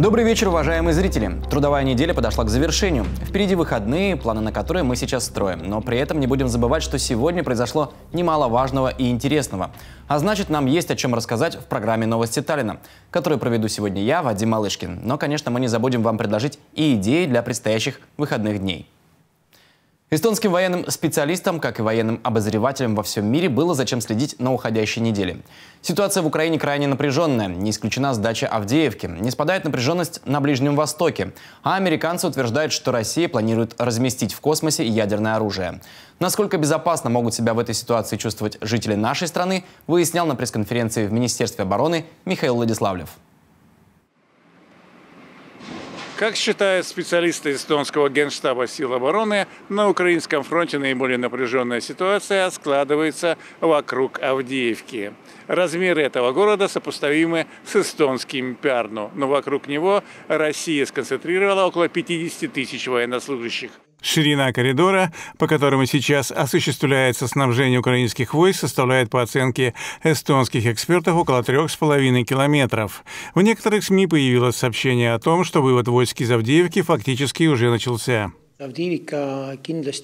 Добрый вечер, уважаемые зрители. Трудовая неделя подошла к завершению. Впереди выходные, планы на которые мы сейчас строим. Но при этом не будем забывать, что сегодня произошло немало важного и интересного. А значит, нам есть о чем рассказать в программе «Новости Таллина», которую проведу сегодня я, Вадим Малышкин. Но, конечно, мы не забудем вам предложить и идеи для предстоящих выходных дней. Эстонским военным специалистам, как и военным обозревателям во всем мире, было зачем следить на уходящей неделе. Ситуация в Украине крайне напряженная. Не исключена сдача Авдеевки. Не спадает напряженность на Ближнем Востоке. А американцы утверждают, что Россия планирует разместить в космосе ядерное оружие. Насколько безопасно могут себя в этой ситуации чувствовать жители нашей страны, выяснял на пресс-конференции в Министерстве обороны Михаил Владиславлев. Как считают специалисты эстонского генштаба сил обороны, на украинском фронте наиболее напряженная ситуация складывается вокруг Авдеевки. Размеры этого города сопоставимы с эстонским Пярну, но вокруг него Россия сконцентрировала около 50 тысяч военнослужащих. Ширина коридора, по которому сейчас осуществляется снабжение украинских войск, составляет по оценке эстонских экспертов около 3,5 километров. В некоторых СМИ появилось сообщение о том, что вывод войск из Авдеевки фактически уже начался.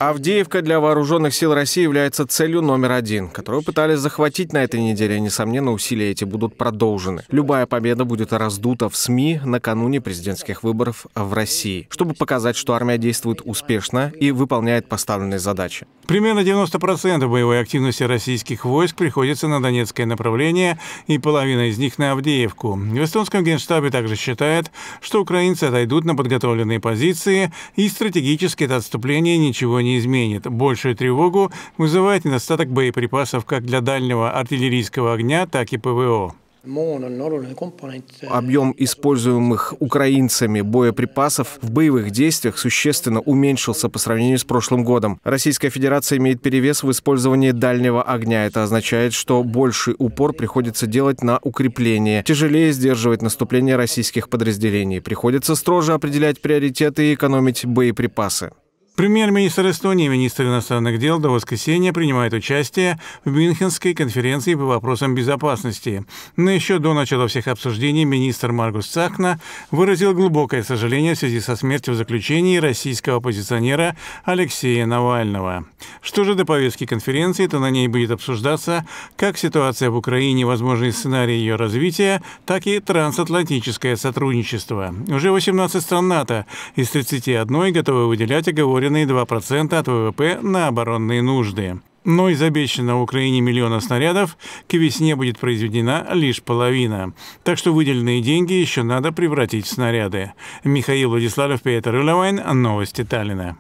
Авдеевка для вооруженных сил России является целью номер один, которую пытались захватить на этой неделе. Несомненно, усилия эти будут продолжены. Любая победа будет раздута в СМИ накануне президентских выборов в России, чтобы показать, что армия действует успешно и выполняет поставленные задачи. Примерно 90% боевой активности российских войск приходится на Донецкое направление, и половина из них на Авдеевку. В эстонском генштабе также считают, что украинцы отойдут на подготовленные позиции и стратегически Фактически это отступление ничего не изменит. Большую тревогу вызывает недостаток боеприпасов как для дальнего артиллерийского огня, так и ПВО. Э, Объем используемых украинцами боеприпасов в боевых действиях существенно уменьшился по сравнению с прошлым годом. Российская Федерация имеет перевес в использовании дальнего огня. Это означает, что больший упор приходится делать на укрепление. Тяжелее сдерживать наступление российских подразделений. Приходится строже определять приоритеты и экономить боеприпасы. Премьер-министр Эстонии и министр иностранных дел до воскресенья принимают участие в Мюнхенской конференции по вопросам безопасности. Но еще до начала всех обсуждений министр Маргус Цахна выразил глубокое сожаление в связи со смертью в заключении российского оппозиционера Алексея Навального. Что же до повестки конференции, то на ней будет обсуждаться как ситуация в Украине, возможные сценарии ее развития, так и трансатлантическое сотрудничество. Уже 18 стран НАТО из 31 готовы выделять оговоренные выделены 2% от ВВП на оборонные нужды. Но из обещанного Украине миллиона снарядов к весне будет произведена лишь половина. Так что выделенные деньги еще надо превратить в снаряды. Михаил Владиславов, Петр Улевайн. Новости Таллина.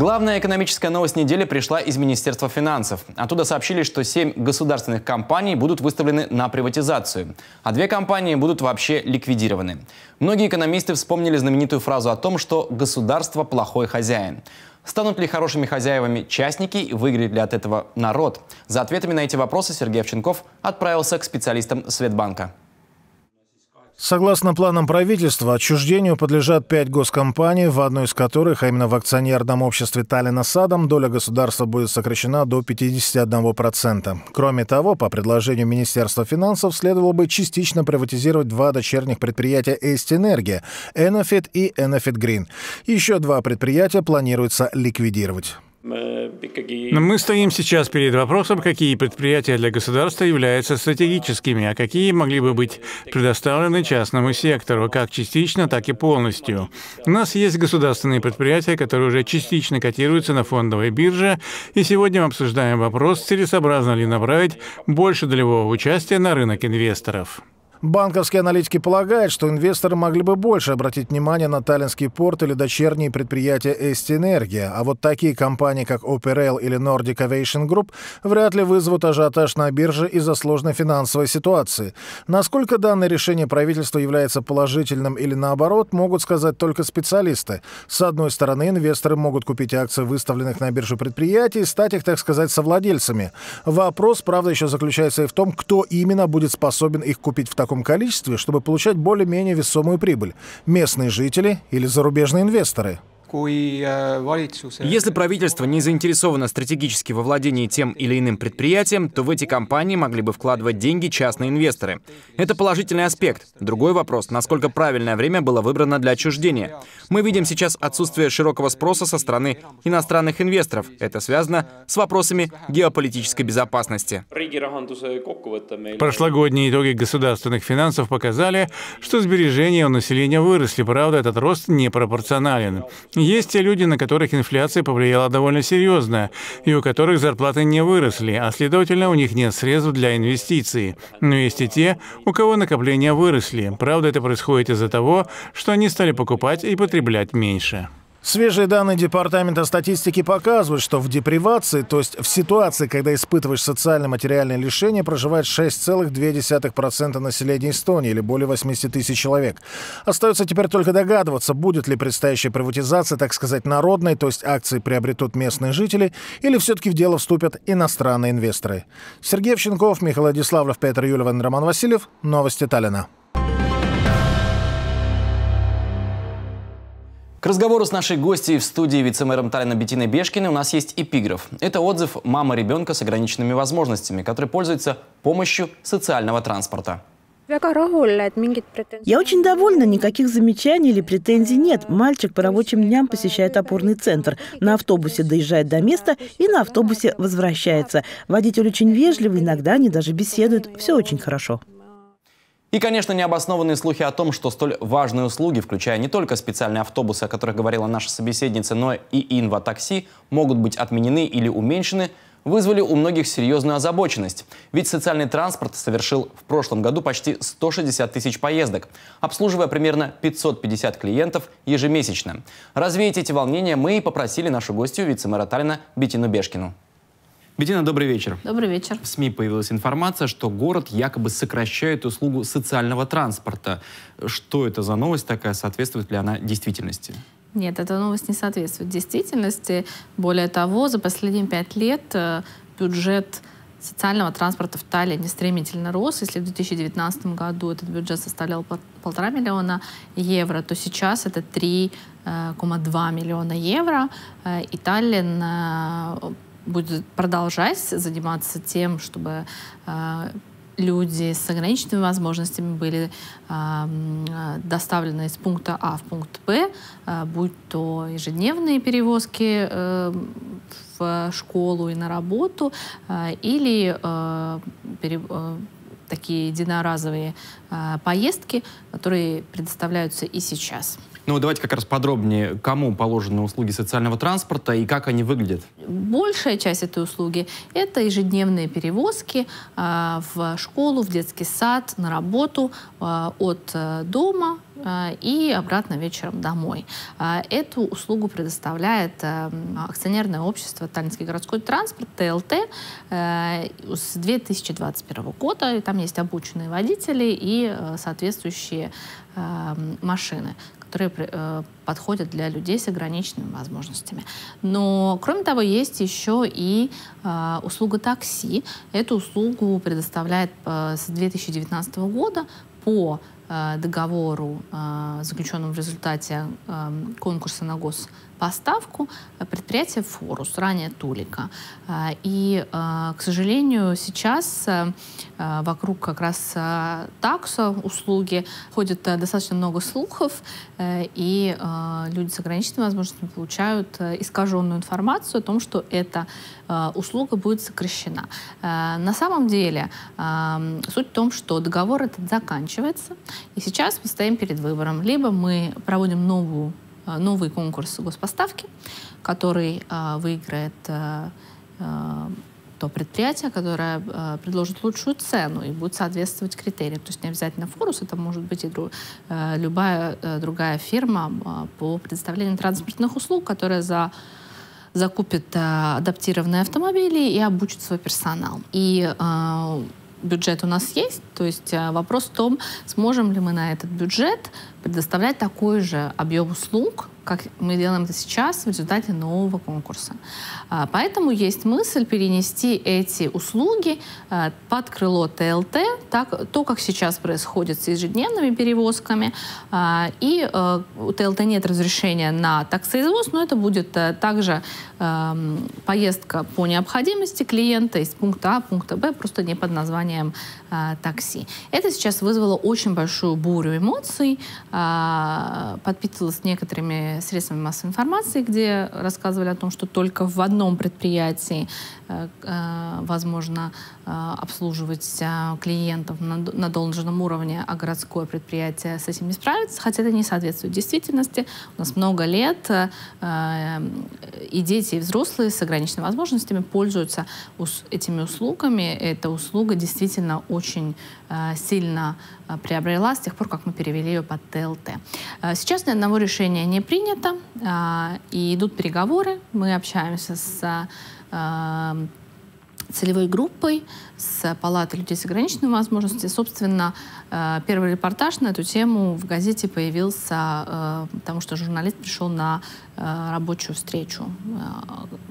Главная экономическая новость недели пришла из Министерства финансов. Оттуда сообщили, что семь государственных компаний будут выставлены на приватизацию, а две компании будут вообще ликвидированы. Многие экономисты вспомнили знаменитую фразу о том, что государство плохой хозяин. Станут ли хорошими хозяевами частники и выиграет ли от этого народ? За ответами на эти вопросы Сергей Овченков отправился к специалистам Светбанка. Согласно планам правительства, отчуждению подлежат пять госкомпаний, в одной из которых, а именно в акционерном обществе Таллина Садом, доля государства будет сокращена до 51%. Кроме того, по предложению Министерства финансов, следовало бы частично приватизировать два дочерних предприятия ЭстЭнергия, — «Энофит» и «Энофит Грин». Еще два предприятия планируется ликвидировать. Э, Но Мы стоим сейчас перед вопросом, какие предприятия для государства являются стратегическими, а какие могли бы быть предоставлены частному сектору, как частично, так и полностью. У нас есть государственные предприятия, которые уже частично котируются на фондовой бирже, и сегодня мы обсуждаем вопрос, целесообразно ли направить больше долевого участия на рынок инвесторов. Банковские аналитики полагают, что инвесторы могли бы больше обратить внимание на Таллинский порт или дочерние предприятия Эстэнергия, а вот такие компании, как OpenRail или Nordic Aviation Group, вряд ли вызовут ажиотаж на бирже из-за сложной финансовой ситуации. Насколько данное решение правительства является положительным или наоборот, могут сказать только специалисты. С одной стороны, инвесторы могут купить акции выставленных на бирже предприятий и стать их, так сказать, совладельцами. Вопрос, правда, еще заключается и в том, кто именно будет способен их купить в таком таком количестве, чтобы получать более-менее весомую прибыль – местные жители или зарубежные инвесторы – Э, Если правительство не заинтересовано стратегически во владении тем или иным предприятием, то в эти компании могли бы вкладывать деньги частные инвесторы. Это положительный аспект. Другой вопрос, насколько правильное время было выбрано для отчуждения. Мы видим сейчас отсутствие широкого спроса со стороны иностранных инвесторов. Это связано с вопросами геополитической безопасности. Прошлогодние итоги государственных финансов показали, что сбережения у населения выросли. Правда, этот рост непропорционален. Есть те люди, на которых инфляция повлияла довольно серьезно, и у которых зарплаты не выросли, а следовательно, у них нет средств для инвестиций. Но есть и те, у кого накопления выросли. Правда, это происходит из-за того, что они стали покупать и потреблять меньше. Свежие данные Департамента статистики показывают, что в депривации, то есть в ситуации, когда испытываешь социально-материальное лишение, проживает 6,2% населения Эстонии или более 80 тысяч человек. Остается теперь только догадываться, будет ли предстоящая приватизация, так сказать, народной, то есть акции приобретут местные жители, или все-таки в дело вступят иностранные инвесторы. Сергей Овченков, Михаил Владиславлев, Петр Юлеван, Роман Васильев. Новости Таллина. К разговору с нашей гостьей в студии вице-мэром Таллина Бетиной Бешкиной у нас есть эпиграф. Это отзыв мамы ребенка с ограниченными возможностями, который пользуется помощью социального транспорта. Я очень довольна, никаких замечаний или претензий нет. Мальчик по рабочим дням посещает опорный центр. На автобусе доезжает до места и на автобусе возвращается. Водитель очень вежливый, иногда они даже беседуют. Все очень хорошо. И, конечно, необоснованные слухи о том, что столь важные услуги, включая не только специальные автобусы, о которых говорила наша собеседница, но и инва-такси, могут быть отменены или уменьшены, вызвали у многих серьезную озабоченность. Ведь социальный транспорт совершил в прошлом году почти 160 тысяч поездок, обслуживая примерно 550 клиентов ежемесячно. Развеять эти волнения мы и попросили нашу гостью, вице-мэра Таллина Бетину Бешкину. Бедина, добрый вечер. Добрый вечер. В СМИ появилась информация, что город якобы сокращает услугу социального транспорта. Что это за новость такая? Соответствует ли она действительности? Нет, эта новость не соответствует действительности. Более того, за последние пять лет э, бюджет социального транспорта в Таллине стремительно рос. Если в 2019 году этот бюджет составлял полтора миллиона евро, то сейчас это 3,2 э, миллиона евро. Э, и Таллин будет продолжать заниматься тем, чтобы э, люди с ограниченными возможностями были э, э, доставлены из пункта А в пункт Б, э, будь то ежедневные перевозки э, в школу и на работу, э, или э, пере, э, такие единоразовые э, поездки, которые предоставляются и сейчас. Ну, давайте как раз подробнее, кому положены услуги социального транспорта и как они выглядят. Большая часть этой услуги — это ежедневные перевозки э, в школу, в детский сад, на работу, а, э, от дома а, и обратно вечером домой. Эту услугу предоставляет э, акционерное общество Таллинский городской транспорт, ТЛТ, э, с 2021 года. И там есть обученные водители и э, соответствующие машины которые э, подходят для людей с ограниченными возможностями. Но, кроме того, есть еще и э, услуга такси. Эту услугу предоставляет э, с 2019 года по Э, договору, э, заключенному в результате э, конкурса на госпоставку, предприятие «Форус», ранее «Тулика». И, к сожалению, сейчас вокруг как раз такса, услуги, ходит достаточно много слухов, и люди с ограниченными возможностями получают искаженную информацию о том, что эта услуга будет сокращена. На самом деле, суть в том, что договор этот заканчивается, и сейчас мы стоим перед выбором. Либо мы проводим новую, э, новый конкурс госпоставки, который э, выиграет э, то предприятие, которое предложит лучшую цену и будет соответствовать критериям. То есть не обязательно Форус, это может быть и дру, любая другая фирма по предоставлению транспортных услуг, которая за закупит э, адаптированные автомобили и обучит свой персонал. И э, бюджет у нас есть, то есть э, вопрос в том, сможем ли мы на этот бюджет предоставлять такой же объем услуг, как мы делаем это сейчас в результате нового конкурса. А, поэтому есть мысль перенести эти услуги а, под крыло ТЛТ, так, то, как сейчас происходит с ежедневными перевозками. А, и э, у ТЛТ нет разрешения на таксоизвоз, но это будет э, также эм, поездка по необходимости клиента из пункта А, пункта Б, просто не под названием а, такси. Это сейчас вызвало очень большую бурю эмоций, а, подпитывалось некоторыми средствами массовой информации, где рассказывали о том, что только в одном предприятии э, э, возможно э, обслуживать клиентов на, должном уровне, а городское предприятие с этим не справится, хотя это не соответствует действительности. У нас много лет и дети, и взрослые с ограниченными возможностями пользуются этими услугами. Эта услуга действительно очень очень э, сильно э, приобрела с тех пор, как мы перевели ее под ТЛТ. Э, сейчас ни одного решения не принято, и идут переговоры. Мы общаемся с целевой группой, с палатой людей с ограниченными возможностями. Собственно, э, первый репортаж на эту тему в газете появился, э, потому что журналист пришел на э, рабочую встречу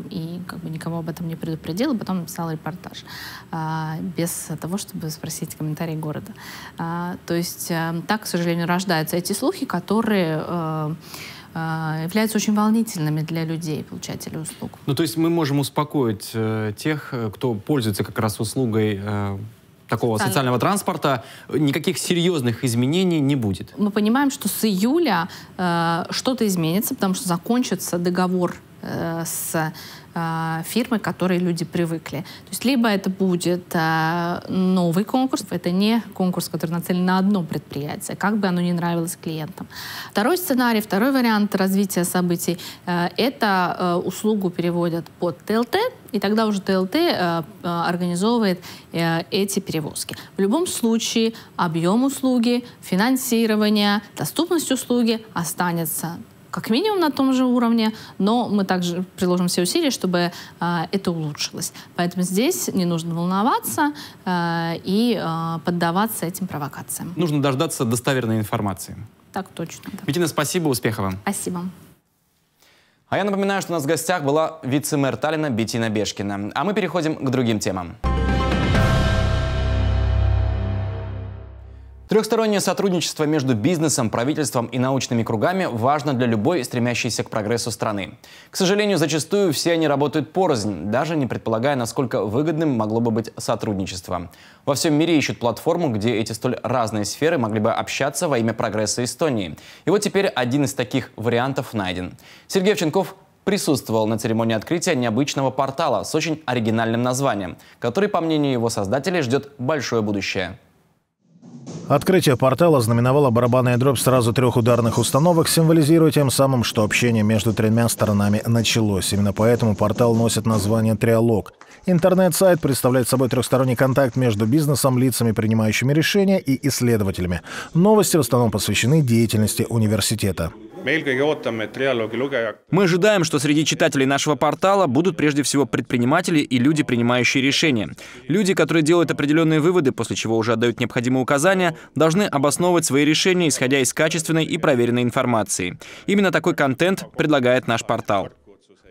и как бы никого об этом не предупредил, и потом написал репортаж без того, чтобы спросить комментарий города. То есть так, к сожалению, рождаются эти слухи, которые а, являются очень волнительными для людей, получателей услуг. Ну, то есть мы можем успокоить э, тех, э, кто пользуется как раз услугой э, такого социального транспорта, никаких серьезных изменений не будет. Мы понимаем, что с июля э, что-то изменится, потому что закончится договор э, с а, фирмы, к которой люди привыкли. То есть либо это будет э, новый конкурс, это не конкурс, который нацелен на одно предприятие, как бы оно ни нравилось клиентам. Второй сценарий, второй вариант развития событий э, – это э, услугу переводят под ТЛТ, и тогда уже ТЛТ э, организовывает э, эти перевозки. В любом случае объем услуги, финансирование, доступность услуги останется как минимум на том же уровне, но мы также приложим все усилия, чтобы э, это улучшилось. Поэтому здесь не нужно волноваться э, и э, поддаваться этим провокациям. Нужно дождаться достоверной информации. Так точно. Да. Витина, спасибо, успехов вам. Спасибо. А я напоминаю, что у нас в гостях была вице-мэр Таллина Бетина Бешкина. А мы переходим к другим темам. Трехстороннее сотрудничество между бизнесом, правительством и научными кругами важно для любой стремящейся к прогрессу страны. К сожалению, зачастую все они работают порознь, даже не предполагая, насколько выгодным могло бы быть сотрудничество. Во всем мире ищут платформу, где эти столь разные сферы могли бы общаться во имя прогресса Эстонии. И вот теперь один из таких вариантов найден. Сергей Овченков присутствовал на церемонии открытия необычного портала с очень оригинальным названием, который, по мнению его создателей, ждет большое будущее. Открытие портала знаменовало барабанная дробь сразу трех ударных установок, символизируя тем самым, что общение между тремя сторонами началось. Именно поэтому портал носит название «Триалог». Интернет-сайт представляет собой трехсторонний контакт между бизнесом, лицами, принимающими решения и исследователями. Новости в основном посвящены деятельности университета. Мы ожидаем, что среди читателей нашего портала будут прежде всего предприниматели и люди, принимающие решения. Люди, которые делают определенные выводы, после чего уже отдают необходимые указания, должны обосновывать свои решения, исходя из качественной и проверенной информации. Именно такой контент предлагает наш портал.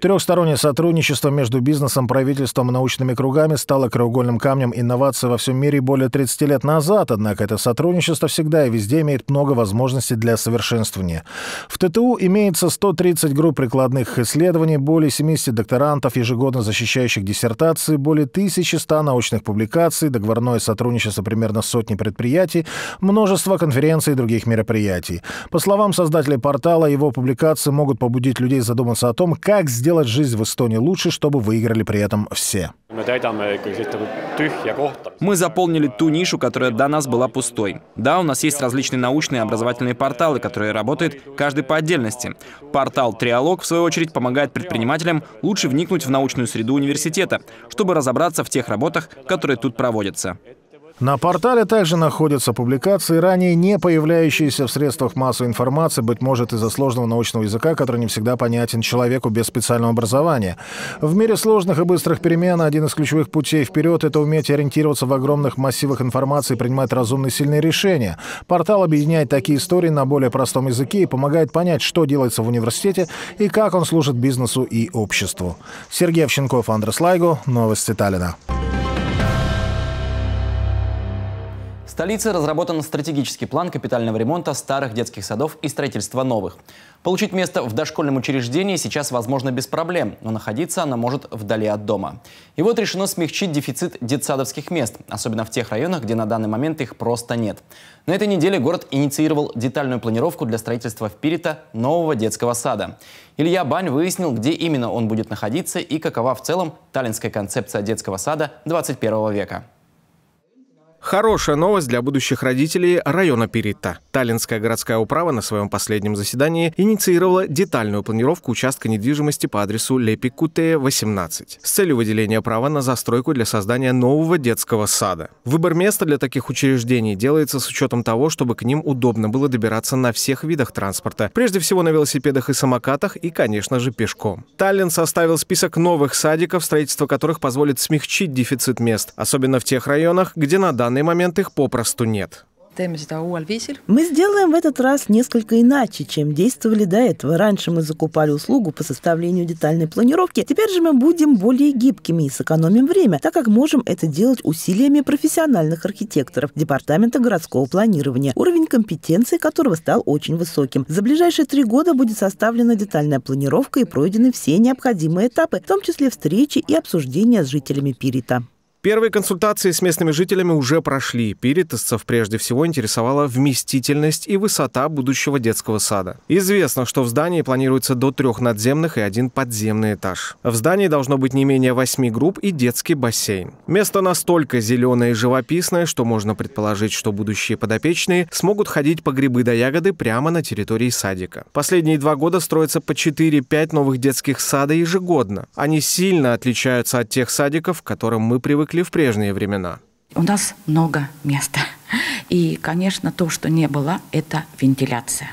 Трехстороннее сотрудничество между бизнесом, правительством и научными кругами стало краеугольным камнем инноваций во всем мире более 30 лет назад, однако это сотрудничество всегда и везде имеет много возможностей для совершенствования. В ТТУ имеется 130 групп прикладных исследований, более 70 докторантов, ежегодно защищающих диссертации, более 1100 научных публикаций, договорное сотрудничество примерно сотни предприятий, множество конференций и других мероприятий. По словам создателей портала, его публикации могут побудить людей задуматься о том, как сделать сделать жизнь в Эстонии лучше, чтобы выиграли при этом все. Э, Мы заполнили ту нишу, которая до нас была пустой. Да, у нас есть различные научные и образовательные порталы, которые работают каждый по отдельности. Портал «Триалог», в свою очередь, помогает предпринимателям лучше вникнуть в научную среду университета, чтобы разобраться в тех работах, которые тут проводятся. На портале также находятся публикации, ранее не появляющиеся в средствах массовой информации, быть может, из-за сложного научного языка, который не всегда понятен человеку без специального образования. В мире сложных и быстрых перемен один из ключевых путей вперед — это уметь ориентироваться в огромных массивах информации и принимать разумные сильные решения. Портал объединяет такие истории на более простом языке и помогает понять, что делается в университете и как он служит бизнесу и обществу. Сергей Овченков, Андрес Лайго, Новости Таллина. столице разработан стратегический план капитального ремонта старых детских садов и строительства новых. Получить место в дошкольном учреждении сейчас возможно без проблем, но находиться она может вдали от дома. И вот решено смягчить дефицит детсадовских мест, особенно в тех районах, где на данный момент их просто нет. На этой неделе город инициировал детальную планировку для строительства в Пирита нового детского сада. Илья Бань выяснил, где именно он будет находиться и какова в целом таллинская концепция детского сада 21 века. Хорошая новость для будущих родителей района Перита. Таллинская городская управа на своем последнем заседании инициировала детальную планировку участка недвижимости по адресу Лепикутея, 18 с целью выделения права на застройку для создания нового детского сада. Выбор места для таких учреждений делается с учетом того, чтобы к ним удобно было добираться на всех видах транспорта, прежде всего на велосипедах и самокатах и, конечно же, пешком. Таллин составил список новых садиков, строительство которых позволит смягчить дефицит мест, особенно в тех районах, где на данный данный момент их попросту нет. Мы сделаем в этот раз несколько иначе, чем действовали до этого. Раньше мы закупали услугу по составлению детальной планировки, теперь же мы будем более гибкими и сэкономим время, так как можем это делать усилиями профессиональных архитекторов Департамента городского планирования, уровень компетенции которого стал очень высоким. За ближайшие три года будет составлена детальная планировка и пройдены все необходимые этапы, в том числе встречи и обсуждения с жителями Пирита. Первые консультации с местными жителями уже прошли. Перитосцев прежде всего интересовала вместительность и высота будущего детского сада. Известно, что в здании планируется до трех надземных и один подземный этаж. В здании должно быть не менее восьми групп и детский бассейн. Место настолько зеленое и живописное, что можно предположить, что будущие подопечные смогут ходить по грибы до ягоды прямо на территории садика. Последние два года строятся по 4-5 новых детских сада ежегодно. Они сильно отличаются от тех садиков, к которым мы привыкли привыкли в прежние времена. У нас много места. И, конечно, то, что не было, это вентиляция.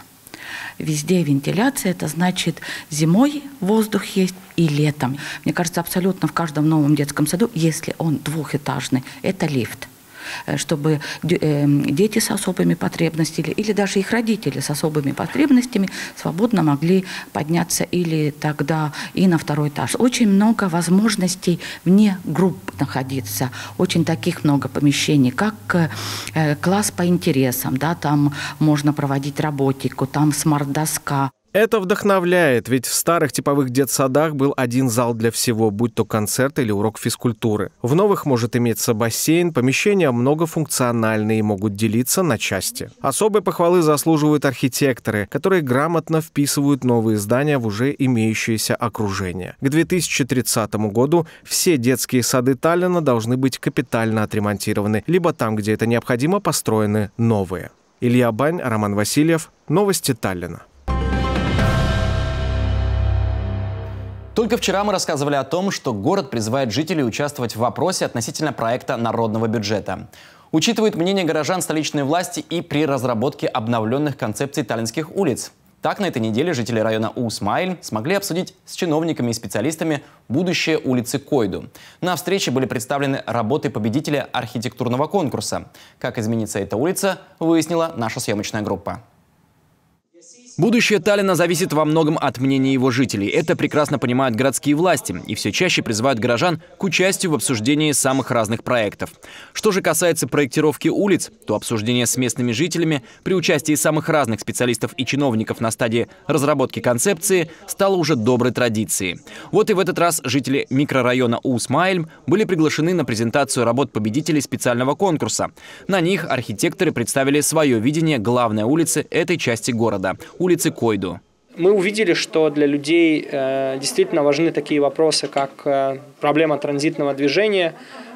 Везде вентиляция, это значит зимой воздух есть и летом. Мне кажется, абсолютно в каждом новом детском саду, если он двухэтажный, это лифт. Э, чтобы эм, дети с особыми потребностями или даже их родители с особыми потребностями свободно могли подняться или тогда и на второй этаж. Очень много возможностей вне групп находиться, очень таких много помещений, как э, э, класс по интересам, да, там можно проводить работику, там смарт-доска, это вдохновляет, ведь в старых типовых детсадах был один зал для всего, будь то концерт или урок физкультуры. В новых может иметься бассейн, помещения многофункциональные и могут делиться на части. Особой похвалы заслуживают архитекторы, которые грамотно вписывают новые здания в уже имеющееся окружение. К 2030 году все детские сады Таллина должны быть капитально отремонтированы, либо там, где это необходимо, построены новые. Илья Бань, Роман Васильев. Новости Таллина. Только вчера мы рассказывали о том, что город призывает жителей участвовать в вопросе относительно проекта народного бюджета. Учитывает мнение горожан столичной власти и при разработке обновленных концепций таллинских улиц. Так, на этой неделе жители района Усмайль смогли обсудить с чиновниками и специалистами будущее улицы Койду. На встрече были представлены работы победителя архитектурного конкурса. Как изменится эта улица, выяснила наша съемочная группа. Будущее Таллина зависит во многом от мнения его жителей. Это прекрасно понимают городские власти и все чаще призывают горожан к участию в обсуждении самых разных проектов. Что же касается проектировки улиц, то обсуждение с местными жителями при участии самых разных специалистов и чиновников на стадии разработки концепции стало уже доброй традицией. Вот и в этот раз жители микрорайона Усмайльм были приглашены на презентацию работ победителей специального конкурса. На них архитекторы представили свое видение главной улицы этой части города – улице Койду. Мы увидели, что для людей э, действительно важны такие вопросы, как э, проблема транзитного движения,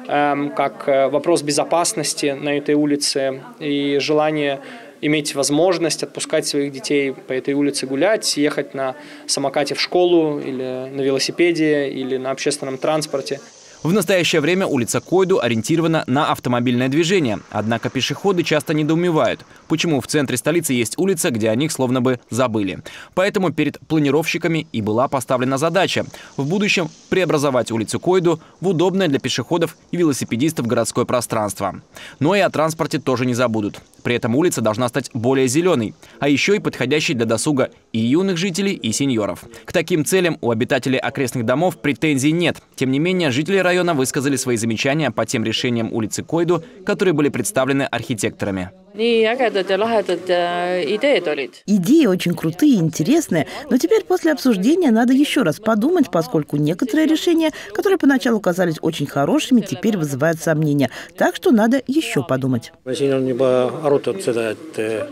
э, как э, вопрос безопасности на этой улице и желание иметь возможность отпускать своих детей по этой улице гулять, ехать на самокате в школу или на велосипеде или на общественном транспорте. В настоящее время улица Койду ориентирована на автомобильное движение. Однако пешеходы часто недоумевают, почему в центре столицы есть улица, где о них словно бы забыли. Поэтому перед планировщиками и была поставлена задача в будущем преобразовать улицу Койду в удобное для пешеходов и велосипедистов городское пространство. Но и о транспорте тоже не забудут. При этом улица должна стать более зеленой, а еще и подходящей для досуга и юных жителей, и сеньоров. К таким целям у обитателей окрестных домов претензий нет. Тем не менее, жители района высказали свои замечания по тем решениям улицы Койду, которые были представлены архитекторами. Ни ägedad ja lahedad идеи äh, olid. Идеи очень крутые, интересные, но теперь после обсуждения надо еще раз подумать, поскольку некоторые решения, которые поначалу казались очень хорошими, теперь вызывают сомнения. Так что надо еще подумать. Э,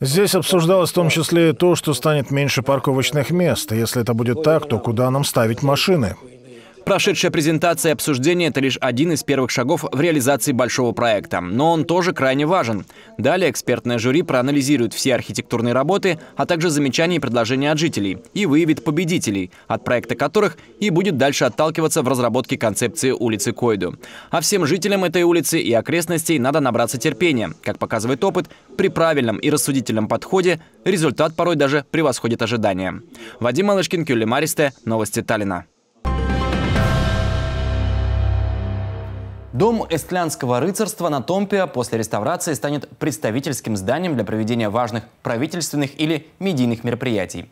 Здесь обсуждалось в том числе и то, что станет меньше парковочных мест. Если это будет так, то куда нам ставить машины? Прошедшая презентация и обсуждение – это лишь один из первых шагов в реализации большого проекта, но он тоже крайне важен. Далее экспертное жюри проанализирует все архитектурные работы, а также замечания и предложения от жителей, и выявит победителей, от проекта которых и будет дальше отталкиваться в разработке концепции улицы Койду. А всем жителям этой улицы и окрестностей надо набраться терпения. Как показывает опыт, при правильном и рассудительном подходе результат порой даже превосходит ожидания. Вадим Малышкин, Кюли Маристе, Новости Таллина. Дом эстлянского рыцарства на Томпе после реставрации станет представительским зданием для проведения важных правительственных или медийных мероприятий.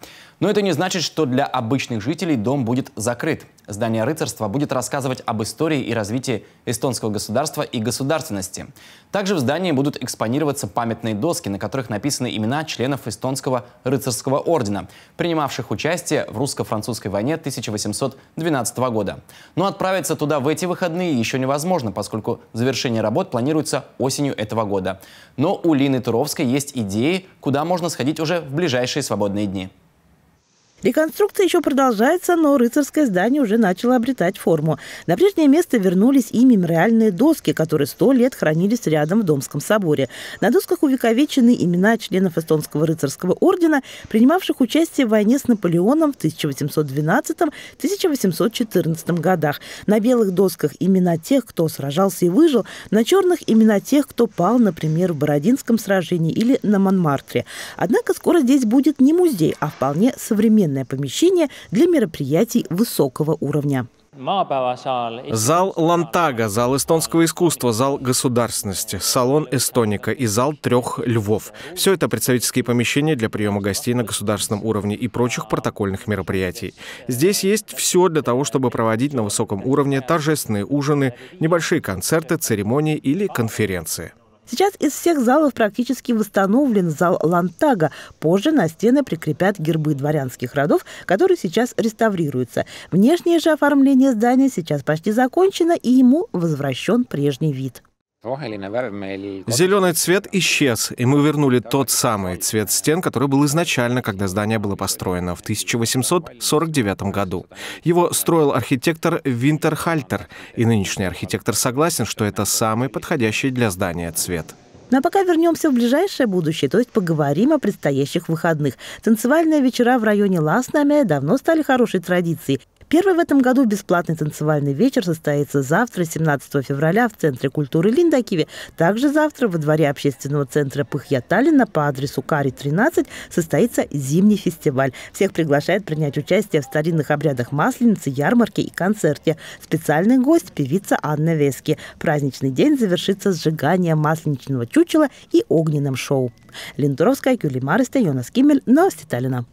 Но это не значит, что для обычных жителей дом будет закрыт. Здание рыцарства будет рассказывать об истории и развитии эстонского государства и государственности. Также в здании будут экспонироваться памятные доски, на которых написаны имена членов эстонского рыцарского ордена, принимавших участие в русско-французской войне 1812 года. Но отправиться туда в эти выходные еще невозможно, поскольку завершение работ планируется осенью этого года. Но у Лины Туровской есть идеи, куда можно сходить уже в ближайшие свободные дни. Реконструкция еще продолжается, но рыцарское здание уже начало обретать форму. На прежнее место вернулись и мемориальные доски, которые сто лет хранились рядом в Домском соборе. На досках увековечены имена членов эстонского рыцарского ордена, принимавших участие в войне с Наполеоном в 1812-1814 годах. На белых досках имена тех, кто сражался и выжил, на черных имена тех, кто пал, например, в Бородинском сражении или на Монмартре. Однако скоро здесь будет не музей, а вполне современный огромное помещение для мероприятий высокого уровня. Зал Лантага, зал эстонского искусства, зал государственности, салон Эстоника и зал трех львов. Все это представительские помещения для приема гостей на государственном уровне и прочих протокольных мероприятий. Здесь есть все для того, чтобы проводить на высоком уровне торжественные ужины, небольшие концерты, церемонии или конференции. Сейчас из всех залов практически восстановлен зал Лантага. Позже на стены прикрепят гербы дворянских родов, которые сейчас реставрируются. Внешнее же оформление здания сейчас почти закончено, и ему возвращен прежний вид. Зеленый цвет исчез, и мы вернули тот самый цвет стен, который был изначально, когда здание было построено в 1849 году. Его строил архитектор Винтерхальтер, и нынешний архитектор согласен, что это самый подходящий для здания цвет. Ну а пока вернемся в ближайшее будущее, то есть поговорим о предстоящих выходных. Танцевальные вечера в районе Ласнамя давно стали хорошей традицией. Первый в этом году бесплатный танцевальный вечер состоится завтра, 17 февраля, в Центре культуры Линдакиви. Также завтра во дворе общественного центра Пыхья Таллина по адресу Кари 13 состоится зимний фестиваль. Всех приглашают принять участие в старинных обрядах Масленицы, ярмарке и концерте. Специальный гость – певица Анна Вески. Праздничный день завершится сжиганием масленичного чучела и огненным шоу. Лентуровская, Кюлимар Стайонас Кимель, Новости Таллина.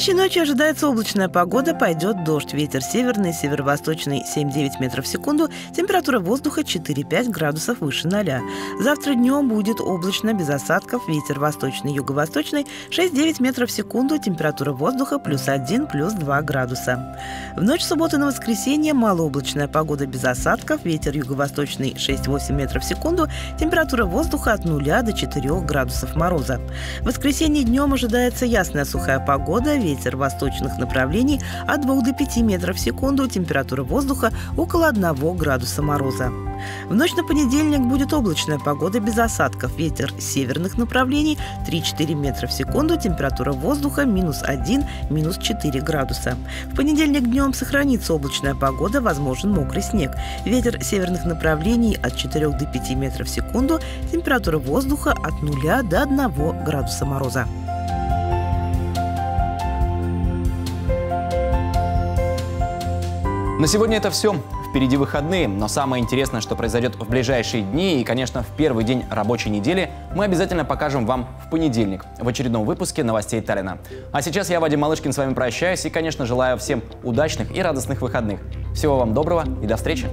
Настоящей ночью ожидается облачная погода, пойдет дождь, ветер северный, северо-восточный 7-9 метров в секунду, температура воздуха 4-5 градусов выше 0. Завтра днем будет облачно, без осадков, ветер восточный, юго-восточный 6-9 метров в секунду, температура воздуха плюс 1, плюс 2 градуса. В ночь субботы на воскресенье малооблачная погода без осадков, ветер юго-восточный 6-8 метров в секунду, температура воздуха от 0 до 4 градусов мороза. В воскресенье днем ожидается ясная сухая погода, ветер восточных направлений от 2 до 5 метров в секунду, температура воздуха около 1 градуса мороза. В ночь на понедельник будет облачная погода без осадков, ветер северных направлений 3-4 метра в секунду, температура воздуха минус 1, минус 4 градуса. В понедельник днем сохранится облачная погода, возможен мокрый снег. Ветер северных направлений от 4 до 5 метров в секунду, температура воздуха от 0 до 1 градуса мороза. На сегодня это все. Впереди выходные, но самое интересное, что произойдет в ближайшие дни и, конечно, в первый день рабочей недели, мы обязательно покажем вам в понедельник в очередном выпуске новостей Таллина. А сейчас я, Вадим Малышкин, с вами прощаюсь и, конечно, желаю всем удачных и радостных выходных. Всего вам доброго и до встречи!